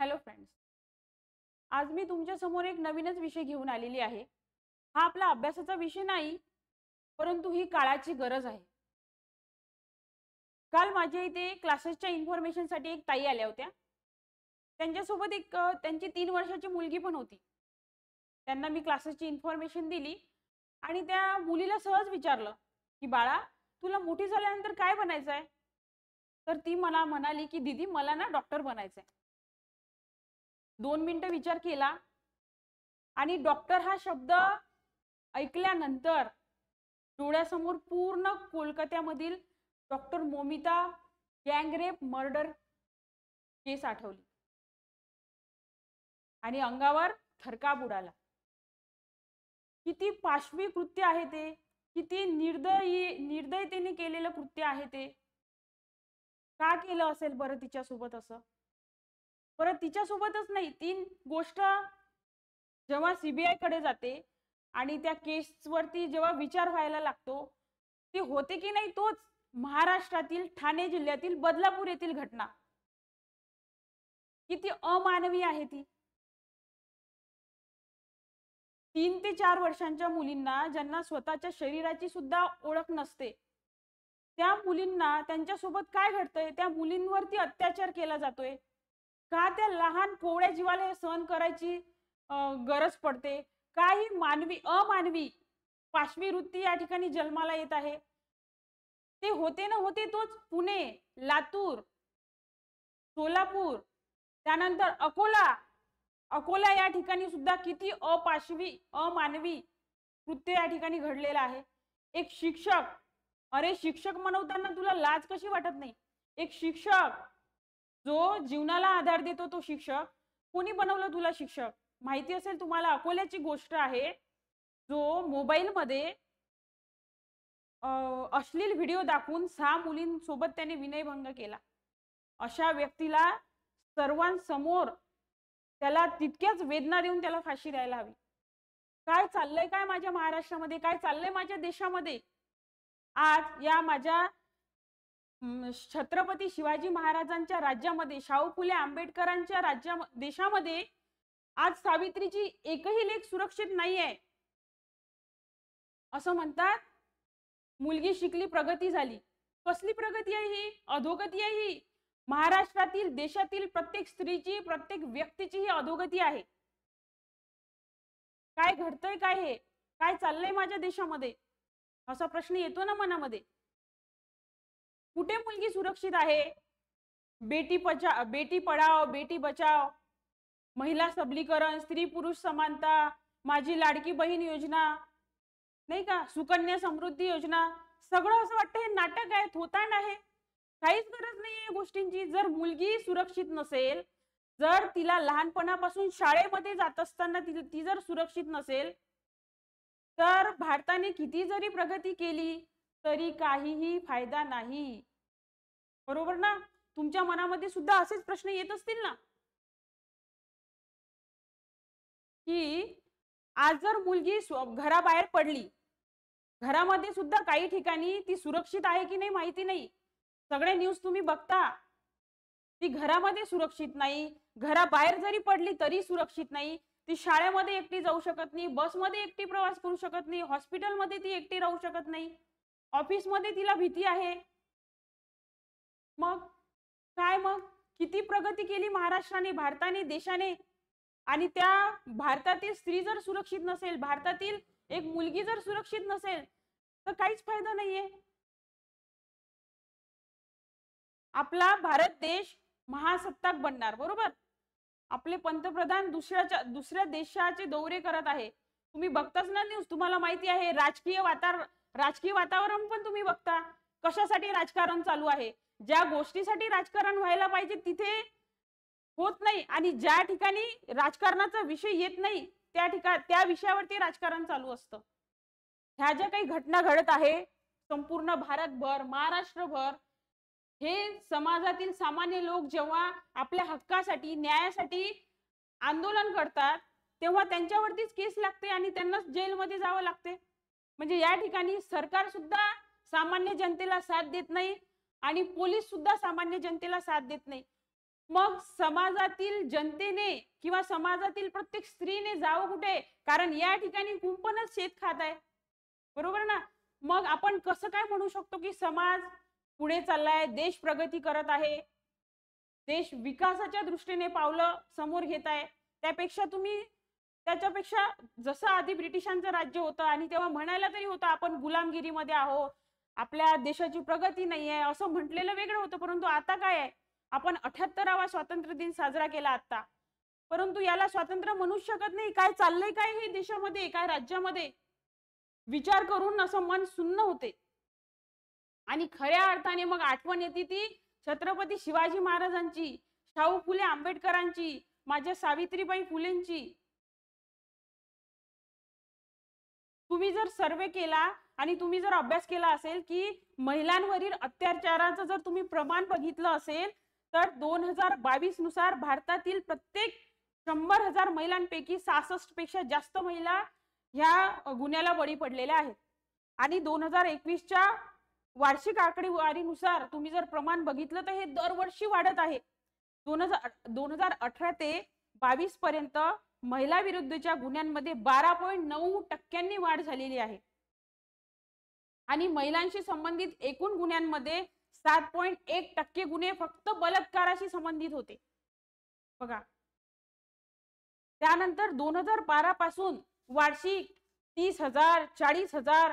hello friends आज मी तुमच्यासमोर एक नवीनच विषय घेऊन आलेली आहे हा आपला अभ्यासाचा विषय नाही परंतु ही काळाची गरज आहे काल माझ्या इथे क्लासेसच्या इन्फॉर्मेशनसाठी एक ताई आल्या होत्या त्यांच्यासोबत एक त्यांची तीन वर्षाची मुलगी पण होती त्यांना मी क्लासेसची इन्फॉर्मेशन दिली आणि त्या मुलीला सहज विचारलं की बाळा तुला मोठी झाल्यानंतर काय बनायचं आहे तर ती मला म्हणाली की दीदी मला ना डॉक्टर बनायचं आहे दोन मिनिट विचार केला आणि डॉक्टर हा शब्द ऐकल्यानंतर डोळ्यासमोर पूर्ण कोलकात्यामधील doctor Moumita gangrape murder case आठवली आणि अंगावर थरकाप उडाला किती पाशवी कृत्य आहे ते किती निर्दयी निर्दयतेने केलेलं कृत्य आहे ते का केलं असेल बरं सोबत असं परत तिच्यासोबतच नाही तीन गोष्ट जेव्हा सीबीआय कडे जाते आणि त्या केसवरती जेव्हा विचार व्हायला लागतो ती होते की नाही तोच महाराष्ट्रातील ठाणे जिल्ह्यातील बदलापूर येथील घटना किती अमानवी आहे ती तीन ते चार वर्षांच्या मुलींना ज्यांना स्वतःच्या शरीराची सुद्धा ओळख नसते त्या मुलींना त्यांच्यासोबत काय घडतंय त्या मुलींवरती अत्याचार केला जातोय का त्या लहान कोवळ्या जीवाला सहन करायची गरज पडते काही मानवी अमानवी पाशवी वृत्ती या ठिकाणी जन्माला येत आहे ते होते ना होते तोच पुणे लातूर सोलापूर त्यानंतर अकोला अकोला या ठिकाणी सुद्धा किती अपाशवी अमानवी कृत्य या ठिकाणी घडलेलं आहे एक शिक्षक अरे शिक्षक म्हणवताना तुला लाज कशी वाटत नाही एक शिक्षक जो जीवनाला आधार देतो तो शिक्षक कोणी बनवलं तुला शिक्षक माहिती असेल तुम्हाला अकोल्याची गोष्ट आहे जो मोबाईलमध्ये अश्लील व्हिडिओ दाखवून सहा मुलींसोबत त्याने विनयभंग केला अशा व्यक्तीला सर्वांसमोर त्याला तितक्याच वेदना देऊन त्याला फाशी द्यायला हवी काय चाललंय काय माझ्या महाराष्ट्रामध्ये काय चाललंय माझ्या देशामध्ये आज या माझ्या छत्रपती शिवाजी महाराजांच्या राज्यामध्ये शाहू फुले आंबेडकरांच्या राज्या देशामध्ये आज सावित्रीची एकही लेख सुरक्षित नाहीये असं म्हणतात मुलगी शिकली प्रगती झाली कसली प्रगती आहे ही अधोगती आहे ही महाराष्ट्रातील देशातील प्रत्येक स्त्रीची प्रत्येक व्यक्तीची ही अधोगती आहे काय घडतंय काय हे काय चाललंय माझ्या देशामध्ये असा प्रश्न येतो ना मनामध्ये कुठे मुलगी सुरक्षित आहे बेटी बचाव बेटी पढाव बेटी बचाव महिला सबलीकरण स्त्री पुरुष समानता माझी लाडकी बहीण योजना नाही का सुकन्या समृद्धी योजना सगळं असं वाटतं हे नाटक आहे होता आहे काहीच गरज नाही या गोष्टींची जर मुलगी सुरक्षित नसेल जर तिला लहानपणापासून शाळेमध्ये जात असताना ती जर सुरक्षित नसेल तर भारताने किती जरी प्रगती केली तरी काहीही फायदा नाही बरोबर ना तुमच्या मनामध्ये सुद्धा असेच प्रश्न येत असतील ना की आज जर मुलगी घराबाहेर पडली घरामध्ये सुद्धा काही ठिकाणी ती सुरक्षित आहे की नाही माहिती नाही सगळे न्यूज तुम्ही बघता ती घरामध्ये सुरक्षित नाही घराबाहेर जरी पडली तरी सुरक्षित नाही ती शाळेमध्ये एकटी जाऊ शकत नाही बसमध्ये एकटी प्रवास करू शकत नाही हॉस्पिटलमध्ये ती एकटी राहू शकत नाही ऑफिसमध्ये तिला भीती आहे मग काय मग किती प्रगती केली महाराष्ट्राने भारताने देशाने आणि त्या भारतातील स्त्री जर सुरक्षित नसेल भारतातील एक मुलगी जर सुरक्षित नसेल तर काहीच फायदा नाहीये आपला भारत देश महासत्ताक बनणार बरोबर आपले पंतप्रधान दुसऱ्याच्या दुसऱ्या देशाचे दौरे करत आहे तुम्ही बघताच ना न्यूज तुम्हाला माहिती आहे राजकीय वातावरण राजकीय वातावरण पण तुम्ही बघता कशासाठी राजकारण चालू आहे ज्या गोष्टीसाठी राजकारण व्हायला पाहिजे तिथे होत नाही आणि ज्या ठिकाणी राजकारणाचा विषय येत नाही त्या ठिकाण त्या विषयावरती राजकारण चालू असतं ह्या ज्या काही घटना घडत आहे संपूर्ण भारतभर महाराष्ट्रभर हे समाजातील सामान्य लोक जेव्हा आपल्या हक्कासाठी न्यायासाठी आंदोलन करतात तेव्हा त्यांच्यावरतीच केस लागते आणि त्यांना जेलमध्ये जावं लागते म्हणजे या ठिकाणी सरकार सुद्धा सामान्य जनतेला साथ देत नाही आणि पोलीस सुद्धा सामान्य जनतेला साथ देत नाही मग समाजातील जनतेने किंवा समाजातील प्रत्येक स्त्रीने जावं कुठे कारण या ठिकाणी कुंपणच शेत खात आहे बरोबर ना मग आपण कसं काय म्हणू शकतो की समाज पुढे चाललाय देश प्रगती करत आहे देश विकासाच्या दृष्टीने पावलं समोर घेत आहे त्यापेक्षा तुम्ही त्याच्यापेक्षा जसं आधी ब्रिटिशांचं राज्य होतं आणि तेव्हा म्हणायला तरी होतं आपण गुलामगिरीमध्ये आहोत आपल्या देशाची प्रगती नाही आहे असं म्हटलेलं वेगळं होतं परंतु आता काय आहे आपण अठ्याहत्तरावा स्वातंत्र्य दिन साजरा केला आता परंतु याला स्वातंत्र्य म्हणू शकत नाही काय चाललंय काय हे देशामध्ये काय राज्यामध्ये विचार करून असं मन सुन्न होते आणि खऱ्या अर्थाने मग आठवण येते ती छत्रपती शिवाजी महाराजांची शाहू फुले आंबेडकरांची माझ्या सावित्रीबाई फुलेंची तुम्ही जर सर्वे केला आणि तुम्ही जर अभ्यास केला असेल की महिलांवरील अत्याचाराचं जर तुम्ही प्रमाण बघितलं असेल तर दोन हजार बावीस नुसार भारतातील प्रत्येक शंभर हजार महिलांपैकी सहासष्ट पेक्षा जास्त महिला ह्या गुन्ह्याला बळी पडलेल्या आहेत आणि दोन हजार एकवीसच्या वार्षिक आकडेवारीनुसार तुम्ही जर प्रमाण बघितलं तर हे दरवर्षी वाढत आहे दोन हजार दोन हजार अठरा ते बावीस पर्यंत विरुद्धच्या गुन्ह्यांमध्ये बारा पॉईंट नऊ टक्क्यांनी वाढ झालेली आहे आणि महिलांशी संबंधित एकूण गुन्ह्यांमध्ये सात पॉईंट एक टक्के गुन्हे फक्त बलात्काराशी संबंधित होते बघा त्यानंतर दोन हजार बारा पासून वार्षिक तीस हजार चाळीस हजार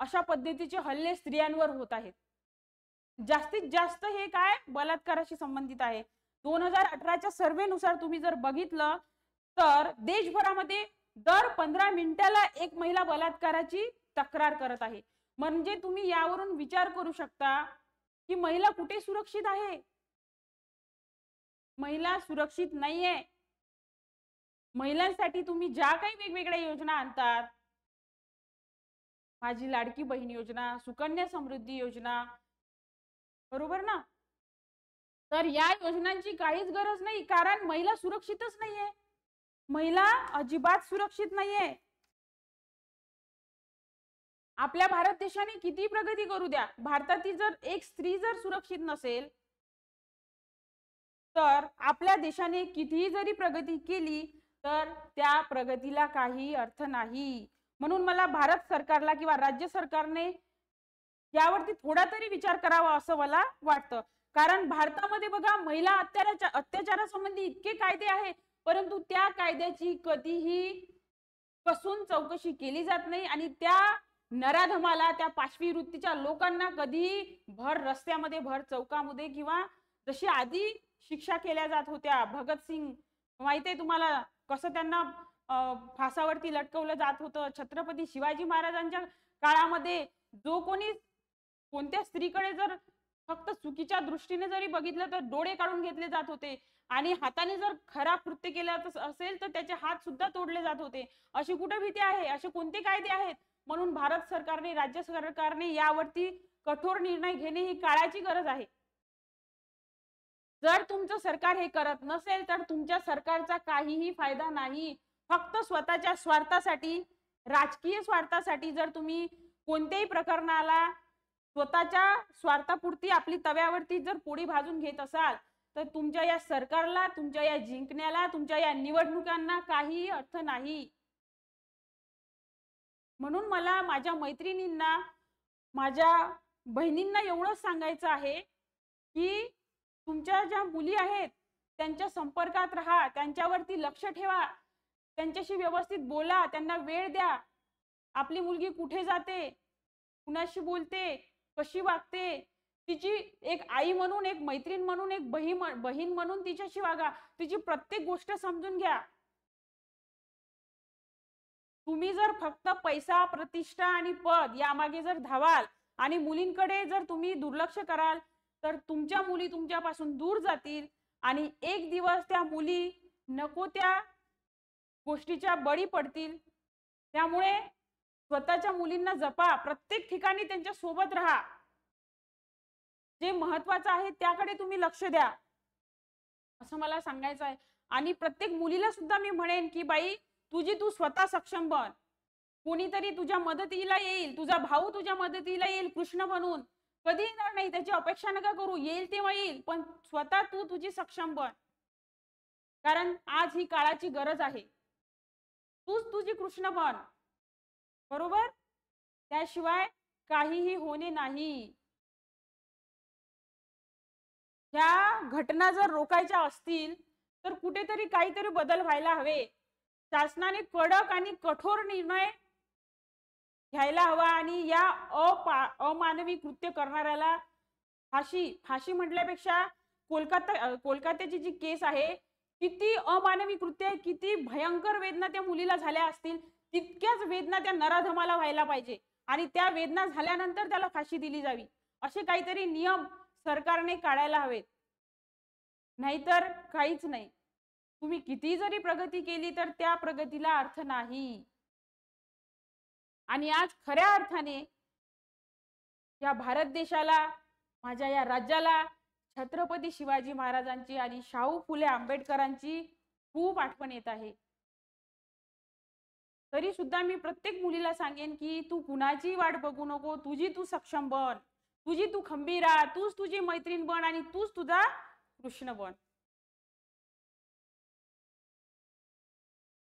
अशा पद्धतीचे हल्ले स्त्रियांवर होत आहेत जास्तीत जास्त हे काय बलात्काराशी संबंधित आहे दोन हजार अठराच्या सर्वेनुसार तुम्ही जर बघितलं तर देशभरामध्ये दर पंधरा मिनिटाला एक महिला बलात्काराची तक्रार करत आहे म्हणजे तुम्ही यावरून विचार करू शकता की महिला कुठे सुरक्षित आहे महिला सुरक्षित नाहीये महिलांसाठी तुम्ही ज्या काही वेगवेगळ्या योजना आणतात माझी लाडकी बहीण योजना सुकन्या समृद्धी योजना बरोबर ना तर या योजनांची काहीच गरज नाही कारण महिला सुरक्षितच नाहीये महिला अजिबात सुरक्षित नाहीये आपल्या भारत देशाने किती प्रगती करू द्या भारतातील जर एक स्त्री जर सुरक्षित नसेल तर आपल्या देशाने कितीही जरी प्रगती केली तर त्या प्रगतीला काही अर्थ नाही म्हणून मला भारत सरकारला किंवा राज्य सरकारने यावरती थोडा तरी विचार करावा असं मला वाटतं कारण भारतामध्ये बघा महिला अत्याचारा अत्याचारासंबंधी इतके कायदे आहेत परंतु त्या कायद्याची कधीही कसून चौकशी केली जात नाही आणि त्या नराधमाला त्या पाशवी वृत्तीच्या लोकांना कधी भर रस्त्यामध्ये भर चौकामध्ये किंवा जशी आधी शिक्षा केल्या जात होत्या भगतसिंग माहिती आहे तुम्हाला कसं त्यांना फासावरती लटकवलं जात होतं छत्रपती शिवाजी महाराजांच्या काळामध्ये जो कोणी कोणत्या स्त्रीकडे जर फक्त चुकीच्या दृष्टीने जरी बघितलं तर डोळे काढून घेतले जात होते आणि हाताने जर खराब कृत्य केलं असेल तर त्याचे हात सुद्धा तोडले जात होते अशी कुठे भीती आहे असे कोणते कायदे आहेत म्हणून भारत सरकारने राज्य सरकारने यावरती कठोर निर्णय घेणे ही काळाची गरज आहे जर तुमचं सरकार हे करत नसेल तर तुमच्या सरकारचा काहीही फायदा नाही फक्त स्वतःच्या स्वार्थासाठी राजकीय स्वार्थासाठी जर तुम्ही कोणत्याही प्रकरणाला स्वतःच्या स्वार्थापुरती आपली तव्यावरती जर पोळी भाजून घेत असाल तर तुमच्या या सरकारला तुमच्या या जिंकण्याला तुमच्या या निवडणुकांना काही अर्थ नाही म्हणून मला माझ्या मैत्रिणींना माझ्या बहिणींना एवढंच सांगायचं आहे की तुमच्या ज्या मुली आहेत त्यांच्या संपर्कात राहा त्यांच्यावरती लक्ष ठेवा त्यांच्याशी व्यवस्थित बोला त्यांना वेळ द्या आपली मुलगी कुठे जाते कुणाशी बोलते कशी वागते तिची एक आई म्हणून एक मैत्रीण म्हणून एक बहीण बहीण म्हणून तिच्याशी वागा तिची प्रत्येक गोष्ट समजून घ्या तुम्ही जर फक्त पैसा प्रतिष्ठा आणि पद यामागे जर धावाल आणि मुलींकडे जर तुम्ही दुर्लक्ष कराल तर तुमच्या मुली तुमच्यापासून दूर जातील आणि एक दिवस त्या मुली नको त्या गोष्टीच्या बळी पडतील त्यामुळे स्वतःच्या मुलींना जपा प्रत्येक ठिकाणी त्यांच्या सोबत राहा जे महत्वाचं आहे त्याकडे तुम्ही लक्ष द्या असं मला सांगायचं आहे आणि प्रत्येक मुलीला सुद्धा मी म्हणेन की बाई तुझी तू स्वतः सक्षम बन कोणीतरी तुझ्या मदतीला येईल तुझा भाऊ तुझ्या मदतीला येईल कृष्ण बनून कधी येणार नाही त्याची अपेक्षा नका करू येईल तेव्हा येईल पण स्वतः तू तुझी सक्षम बन कारण आज ही काळाची गरज आहे तूच तुझी कृष्ण बन बरोबर त्याशिवाय काहीही होणे नाही ह्या घटना जर रोखायच्या असतील तर कुठेतरी काहीतरी बदल व्हायला हवे शासनाने कडक आणि कठोर निर्णय घ्यायला हवा आणि या अपा अमानवी कृत्य करणाऱ्याला फाशी फाशी म्हटल्यापेक्षा कोलकाता कोलकात्याची जी केस आहे किती अमानवी कृत्य किती भयंकर वेदना त्या मुलीला झाल्या असतील तितक्याच वेदना त्या नराधमाला व्हायला पाहिजे आणि त्या वेदना झाल्यानंतर त्याला फाशी दिली जावी असे काहीतरी नियम सरकारने काढायला हवेत नाहीतर काहीच नाही तुम्ही किती जरी प्रगती केली तर त्या प्रगतीला अर्थ नाही आणि आज खऱ्या अर्थाने या भारत देशाला माझ्या या राज्याला छत्रपती शिवाजी महाराजांची आणि शाहू फुले आंबेडकरांची खूप आठवण येत आहे तरी सुद्धा मी प्रत्येक मुलीला सांगेन की तू कुणाची वाट बघू नको तुझी तू सक्षम बन तुझी तू खंबीरा तूच तुझी मैत्रीण बन आणि तूच तुझा कृष्ण बन